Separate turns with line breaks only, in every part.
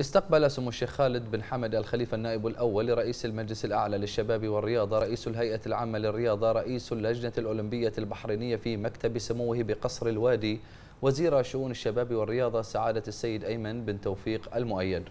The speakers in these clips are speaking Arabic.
استقبل سمو الشيخ خالد بن حمد الخليفة النائب الأول لرئيس المجلس الأعلى للشباب والرياضة رئيس الهيئة العامة للرياضة رئيس اللجنة الأولمبية البحرينية في مكتب سموه بقصر الوادي وزير شؤون الشباب والرياضة سعادة السيد أيمن بن توفيق المؤيد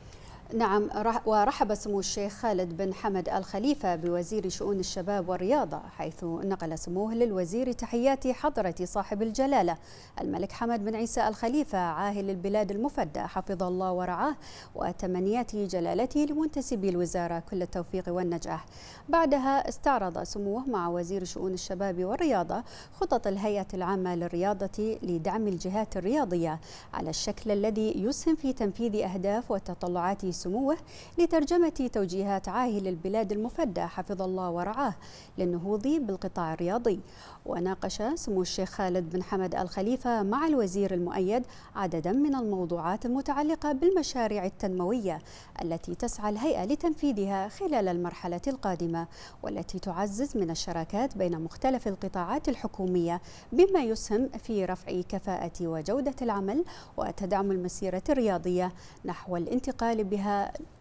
نعم ورحب سمو الشيخ خالد بن حمد الخليفة بوزير شؤون الشباب والرياضة حيث نقل سموه للوزير تحيات حضرة صاحب الجلالة الملك حمد بن عيسى الخليفة عاهل البلاد المفدى حفظ الله ورعاه وتمنيات جلالته لمنتسبي الوزارة كل التوفيق والنجاح بعدها استعرض سموه مع وزير شؤون الشباب والرياضة خطط الهيئة العامة للرياضة لدعم الجهات الرياضية على الشكل الذي يسهم في تنفيذ أهداف وتطلعات سموه لترجمة توجيهات عاهل البلاد المفدى حفظ الله ورعاه للنهوض بالقطاع الرياضي وناقش سمو الشيخ خالد بن حمد الخليفة مع الوزير المؤيد عددا من الموضوعات المتعلقة بالمشاريع التنموية التي تسعى الهيئة لتنفيذها خلال المرحلة القادمة والتي تعزز من الشراكات بين مختلف القطاعات الحكومية بما يسهم في رفع كفاءة وجودة العمل وتدعم المسيرة الرياضية نحو الانتقال بها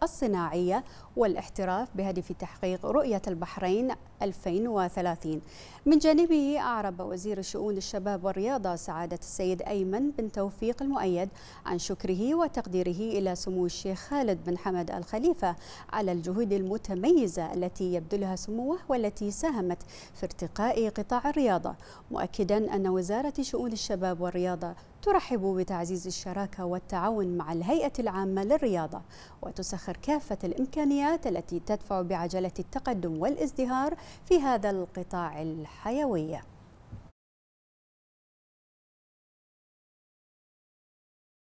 الصناعية والاحتراف بهدف تحقيق رؤية البحرين 2030 من جانبه أعرب وزير شؤون الشباب والرياضة سعادة السيد أيمن بن توفيق المؤيد عن شكره وتقديره إلى سمو الشيخ خالد بن حمد الخليفة على الجهود المتميزة التي يبذلها سموه والتي ساهمت في ارتقاء قطاع الرياضة مؤكدا أن وزارة شؤون الشباب والرياضة ترحب بتعزيز الشراكة والتعاون مع الهيئة العامة للرياضة وتسخر كافة الإمكانيات التي تدفع بعجلة التقدم والازدهار في هذا القطاع الحيوي